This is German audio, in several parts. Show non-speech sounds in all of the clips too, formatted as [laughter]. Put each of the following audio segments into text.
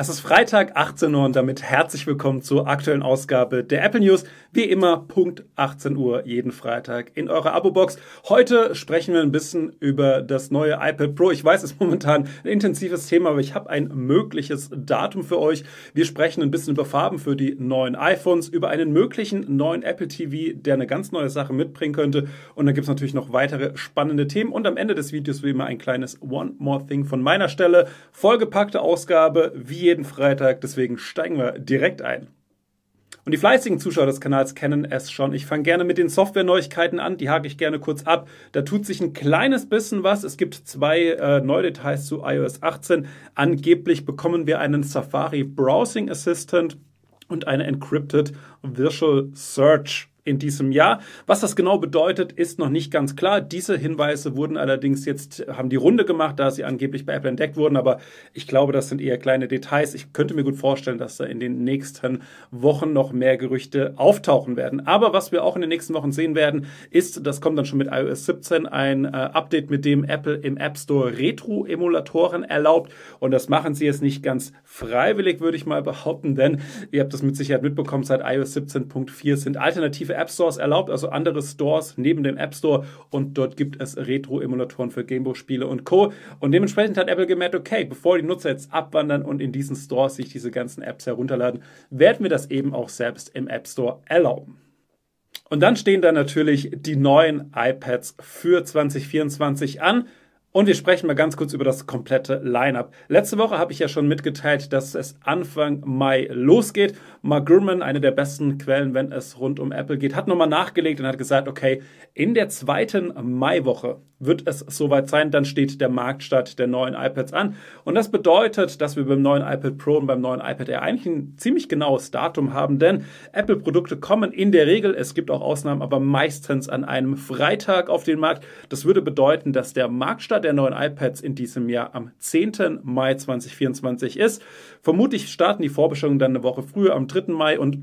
Es ist Freitag 18 Uhr und damit herzlich willkommen zur aktuellen Ausgabe der Apple News. Wie immer, Punkt 18 Uhr jeden Freitag in eurer Abo-Box. Heute sprechen wir ein bisschen über das neue iPad Pro. Ich weiß, es ist momentan ein intensives Thema, aber ich habe ein mögliches Datum für euch. Wir sprechen ein bisschen über Farben für die neuen iPhones, über einen möglichen neuen Apple TV, der eine ganz neue Sache mitbringen könnte. Und dann gibt es natürlich noch weitere spannende Themen. Und am Ende des Videos wie immer ein kleines One More Thing von meiner Stelle. Vollgepackte Ausgabe, wie jeden Freitag, deswegen steigen wir direkt ein. Und die fleißigen Zuschauer des Kanals kennen es schon. Ich fange gerne mit den Software-Neuigkeiten an, die hake ich gerne kurz ab. Da tut sich ein kleines bisschen was. Es gibt zwei äh, neue Details zu iOS 18. Angeblich bekommen wir einen Safari Browsing Assistant und eine Encrypted Virtual Search in diesem Jahr. Was das genau bedeutet, ist noch nicht ganz klar. Diese Hinweise wurden allerdings jetzt, haben die Runde gemacht, da sie angeblich bei Apple entdeckt wurden. Aber ich glaube, das sind eher kleine Details. Ich könnte mir gut vorstellen, dass da in den nächsten Wochen noch mehr Gerüchte auftauchen werden. Aber was wir auch in den nächsten Wochen sehen werden, ist, das kommt dann schon mit iOS 17, ein äh, Update, mit dem Apple im App Store Retro-Emulatoren erlaubt. Und das machen sie jetzt nicht ganz freiwillig, würde ich mal behaupten, denn ihr habt das mit Sicherheit mitbekommen, seit iOS 17.4 sind alternative App Stores erlaubt, also andere Stores neben dem App Store und dort gibt es Retro-Emulatoren für Gameboy-Spiele und Co. Und dementsprechend hat Apple gemerkt, okay, bevor die Nutzer jetzt abwandern und in diesen Stores sich diese ganzen Apps herunterladen, werden wir das eben auch selbst im App Store erlauben. Und dann stehen da natürlich die neuen iPads für 2024 an. Und wir sprechen mal ganz kurz über das komplette Lineup. Letzte Woche habe ich ja schon mitgeteilt, dass es Anfang Mai losgeht. Mark Gurman, eine der besten Quellen, wenn es rund um Apple geht, hat nochmal nachgelegt und hat gesagt, okay, in der zweiten Maiwoche wird es soweit sein, dann steht der Marktstart der neuen iPads an. Und das bedeutet, dass wir beim neuen iPad Pro und beim neuen iPad Air eigentlich ein ziemlich genaues Datum haben, denn Apple-Produkte kommen in der Regel, es gibt auch Ausnahmen, aber meistens an einem Freitag auf den Markt. Das würde bedeuten, dass der Marktstart Launcher der neuen iPads in diesem Jahr am 10. Mai 2024 ist. Vermutlich starten die Vorbestellungen dann eine Woche früher am 3. Mai und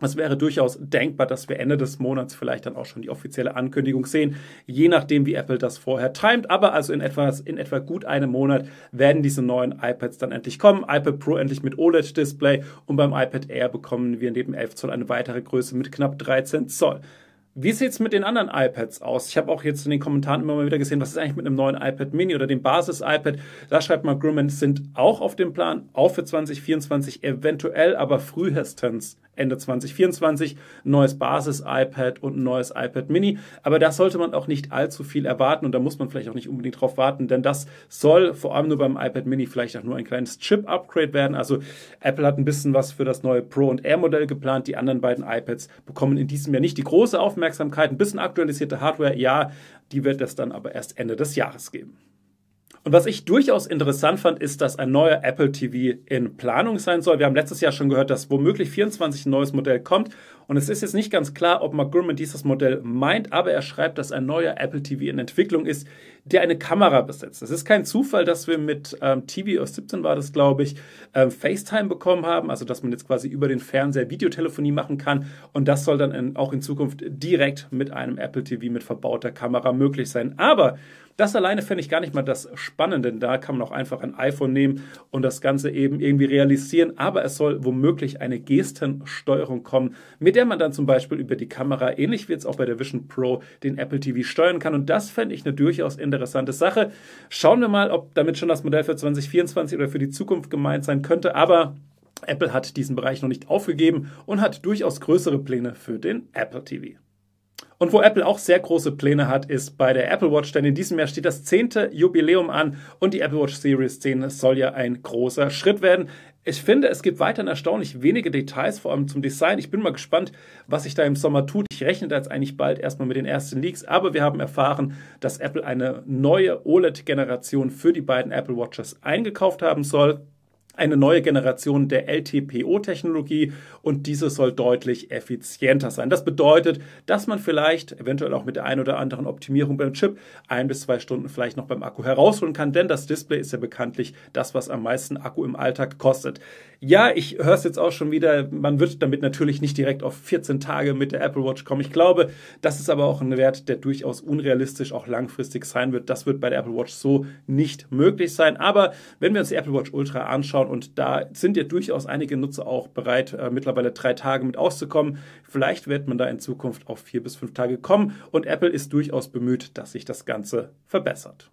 es wäre durchaus denkbar, dass wir Ende des Monats vielleicht dann auch schon die offizielle Ankündigung sehen, je nachdem, wie Apple das vorher timet. Aber also in, etwas, in etwa gut einem Monat werden diese neuen iPads dann endlich kommen. iPad Pro endlich mit OLED-Display und beim iPad Air bekommen wir neben 11 Zoll eine weitere Größe mit knapp 13 Zoll. Wie sieht es mit den anderen iPads aus? Ich habe auch jetzt in den Kommentaren immer mal wieder gesehen, was ist eigentlich mit einem neuen iPad Mini oder dem Basis-iPad? Da schreibt man, Grumman, sind auch auf dem Plan, auch für 2024 eventuell, aber frühestens Ende 2024, neues Basis-iPad und ein neues iPad Mini. Aber da sollte man auch nicht allzu viel erwarten und da muss man vielleicht auch nicht unbedingt drauf warten, denn das soll vor allem nur beim iPad Mini vielleicht auch nur ein kleines Chip-Upgrade werden. Also Apple hat ein bisschen was für das neue Pro und Air-Modell geplant. Die anderen beiden iPads bekommen in diesem Jahr nicht die große Aufmerksamkeit. Ein bisschen aktualisierte Hardware, ja, die wird es dann aber erst Ende des Jahres geben. Und was ich durchaus interessant fand, ist, dass ein neuer Apple TV in Planung sein soll. Wir haben letztes Jahr schon gehört, dass womöglich 24 ein neues Modell kommt. Und es ist jetzt nicht ganz klar, ob McGurman dieses Modell meint, aber er schreibt, dass ein neuer Apple TV in Entwicklung ist, der eine Kamera besitzt. Es ist kein Zufall, dass wir mit ähm, aus 17 war das, glaube ich, ähm, FaceTime bekommen haben, also dass man jetzt quasi über den Fernseher Videotelefonie machen kann. Und das soll dann in, auch in Zukunft direkt mit einem Apple TV mit verbauter Kamera möglich sein. Aber das alleine fände ich gar nicht mal das Spannende. Denn da kann man auch einfach ein iPhone nehmen und das Ganze eben irgendwie realisieren. Aber es soll womöglich eine Gestensteuerung kommen, mit der man dann zum Beispiel über die Kamera, ähnlich wie jetzt auch bei der Vision Pro, den Apple TV steuern kann. Und das fände ich eine durchaus interessante Sache. Schauen wir mal, ob damit schon das Modell für 2024 oder für die Zukunft gemeint sein könnte. Aber Apple hat diesen Bereich noch nicht aufgegeben und hat durchaus größere Pläne für den Apple TV. Und wo Apple auch sehr große Pläne hat, ist bei der Apple Watch, denn in diesem Jahr steht das zehnte Jubiläum an und die Apple Watch Series 10 soll ja ein großer Schritt werden. Ich finde, es gibt weiterhin erstaunlich wenige Details, vor allem zum Design. Ich bin mal gespannt, was sich da im Sommer tut. Ich rechne da jetzt eigentlich bald erstmal mit den ersten Leaks, aber wir haben erfahren, dass Apple eine neue OLED-Generation für die beiden Apple Watches eingekauft haben soll eine neue Generation der LTPO-Technologie und diese soll deutlich effizienter sein. Das bedeutet, dass man vielleicht eventuell auch mit der ein oder anderen Optimierung beim Chip ein bis zwei Stunden vielleicht noch beim Akku herausholen kann, denn das Display ist ja bekanntlich das, was am meisten Akku im Alltag kostet. Ja, ich höre es jetzt auch schon wieder, man wird damit natürlich nicht direkt auf 14 Tage mit der Apple Watch kommen. Ich glaube, das ist aber auch ein Wert, der durchaus unrealistisch auch langfristig sein wird. Das wird bei der Apple Watch so nicht möglich sein. Aber wenn wir uns die Apple Watch Ultra anschauen, und da sind ja durchaus einige Nutzer auch bereit, äh, mittlerweile drei Tage mit auszukommen. Vielleicht wird man da in Zukunft auf vier bis fünf Tage kommen und Apple ist durchaus bemüht, dass sich das Ganze verbessert.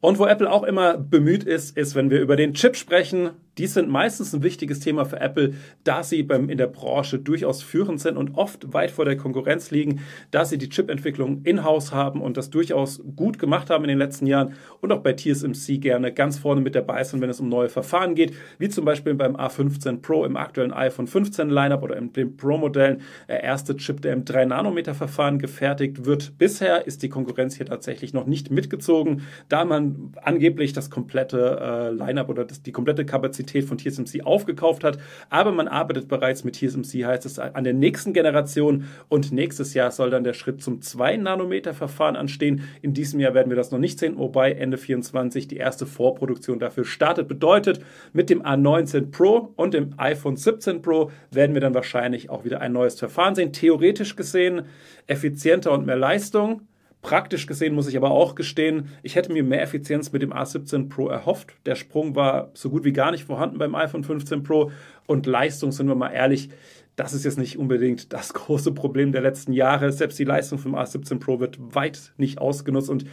Und wo Apple auch immer bemüht ist, ist, wenn wir über den Chip sprechen, dies sind meistens ein wichtiges Thema für Apple, da sie beim, in der Branche durchaus führend sind und oft weit vor der Konkurrenz liegen, da sie die Chipentwicklung in-house haben und das durchaus gut gemacht haben in den letzten Jahren und auch bei TSMC gerne ganz vorne mit dabei sind, wenn es um neue Verfahren geht, wie zum Beispiel beim A15 Pro im aktuellen iPhone 15 Lineup oder in den Pro-Modellen. Der erste Chip, der im 3-Nanometer-Verfahren gefertigt wird. Bisher ist die Konkurrenz hier tatsächlich noch nicht mitgezogen, da man angeblich das komplette äh, Lineup oder das, die komplette Kapazität Kapazität von TSMC aufgekauft hat. Aber man arbeitet bereits mit TSMC, heißt es, an der nächsten Generation. Und nächstes Jahr soll dann der Schritt zum 2-Nanometer-Verfahren anstehen. In diesem Jahr werden wir das noch nicht sehen, wobei Ende 24 die erste Vorproduktion dafür startet. Bedeutet, mit dem A19 Pro und dem iPhone 17 Pro werden wir dann wahrscheinlich auch wieder ein neues Verfahren sehen. Theoretisch gesehen effizienter und mehr Leistung. Praktisch gesehen muss ich aber auch gestehen, ich hätte mir mehr Effizienz mit dem A17 Pro erhofft. Der Sprung war so gut wie gar nicht vorhanden beim iPhone 15 Pro und Leistung, sind wir mal ehrlich, das ist jetzt nicht unbedingt das [laughs] große Problem der letzten Jahre. Selbst die Leistung vom A17 Pro wird weit nicht ausgenutzt und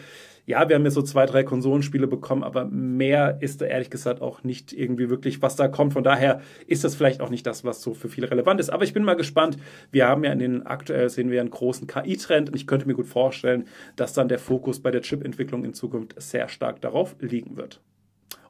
ja, wir haben ja so zwei, drei Konsolenspiele bekommen, aber mehr ist da ehrlich gesagt auch nicht irgendwie wirklich, was da kommt. Von daher ist das vielleicht auch nicht das, was so für viele relevant ist. Aber ich bin mal gespannt. Wir haben ja in den aktuell sehen wir einen großen KI-Trend und ich könnte mir gut vorstellen, dass dann der Fokus bei der Chip-Entwicklung in Zukunft sehr stark darauf liegen wird.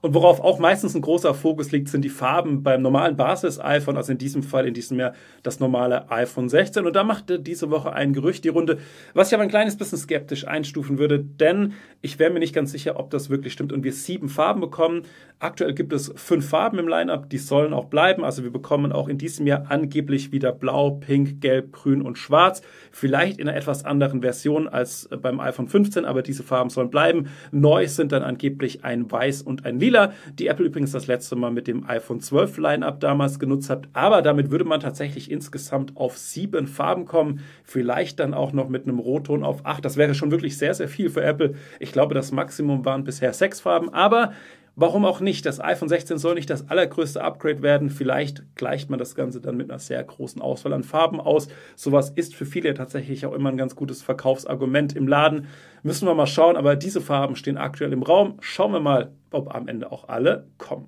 Und worauf auch meistens ein großer Fokus liegt, sind die Farben beim normalen Basis-iPhone, also in diesem Fall, in diesem Jahr, das normale iPhone 16. Und da machte diese Woche ein Gerücht die Runde, was ich aber ein kleines bisschen skeptisch einstufen würde, denn ich wäre mir nicht ganz sicher, ob das wirklich stimmt und wir sieben Farben bekommen. Aktuell gibt es fünf Farben im Lineup, die sollen auch bleiben. Also wir bekommen auch in diesem Jahr angeblich wieder Blau, Pink, Gelb, Grün und Schwarz. Vielleicht in einer etwas anderen Version als äh, beim iPhone 15, aber diese Farben sollen bleiben. Neu sind dann angeblich ein Weiß und ein Lila. Spieler, die Apple übrigens das letzte Mal mit dem iPhone 12 Lineup damals genutzt hat. Aber damit würde man tatsächlich insgesamt auf sieben Farben kommen. Vielleicht dann auch noch mit einem Rotton auf acht. Das wäre schon wirklich sehr, sehr viel für Apple. Ich glaube, das Maximum waren bisher sechs Farben. Aber Warum auch nicht? Das iPhone 16 soll nicht das allergrößte Upgrade werden. Vielleicht gleicht man das Ganze dann mit einer sehr großen Auswahl an Farben aus. Sowas ist für viele tatsächlich auch immer ein ganz gutes Verkaufsargument im Laden. Müssen wir mal schauen, aber diese Farben stehen aktuell im Raum. Schauen wir mal, ob am Ende auch alle kommen.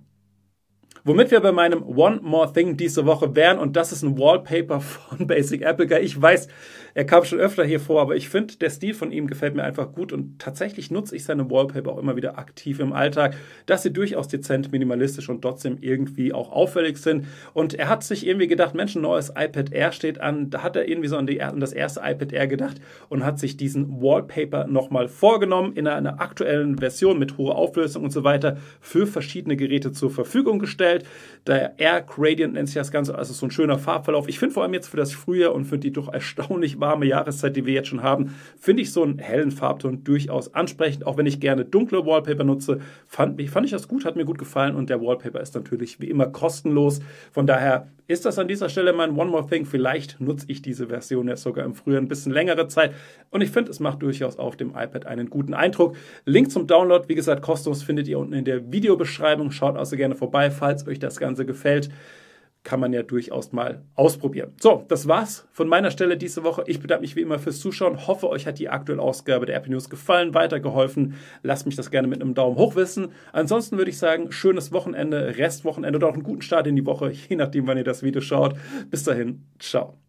Womit wir bei meinem One More Thing diese Woche wären und das ist ein Wallpaper von [laughs] Basic Apple. Ich weiß, er kam schon öfter hier vor, aber ich finde, der Stil von ihm gefällt mir einfach gut und tatsächlich nutze ich seine Wallpaper auch immer wieder aktiv im Alltag, dass sie durchaus dezent minimalistisch und trotzdem irgendwie auch auffällig sind. Und er hat sich irgendwie gedacht, Mensch, ein neues iPad Air steht an. Da hat er irgendwie so an, die, an das erste iPad Air gedacht und hat sich diesen Wallpaper nochmal vorgenommen in einer aktuellen Version mit hoher Auflösung und so weiter für verschiedene Geräte zur Verfügung gestellt verteilt. Der Air Gradient nennt sich das Ganze, also so ein schöner Farbverlauf. Ich finde vor allem jetzt für das Frühjahr und für die doch erstaunlich warme Jahreszeit, die wir jetzt schon haben, finde ich so einen hellen Farbton durchaus ansprechend. Auch wenn ich gerne dunkle Wallpaper nutze, fand, fand ich das gut, hat mir gut gefallen und der Wallpaper ist natürlich wie immer kostenlos. Von daher ist das an dieser Stelle mein One More Thing. Vielleicht nutze ich diese Version jetzt sogar im Frühjahr ein bisschen längere Zeit. Und ich finde, es macht durchaus auf dem iPad einen guten Eindruck. Link zum Download, wie gesagt, kostenlos findet ihr unten in der Videobeschreibung. Schaut also gerne vorbei, falls euch das Ganze gefällt kann man ja durchaus mal ausprobieren. So, das war's von meiner Stelle diese Woche. Ich bedanke mich wie immer fürs Zuschauen. Hoffe, euch hat die aktuelle Ausgabe der Apple News gefallen, weitergeholfen. Lasst mich das gerne mit einem Daumen hoch wissen. Ansonsten würde ich sagen, schönes Wochenende, Restwochenende oder auch einen guten Start in die Woche, je nachdem, wann ihr das Video schaut. Bis dahin, ciao.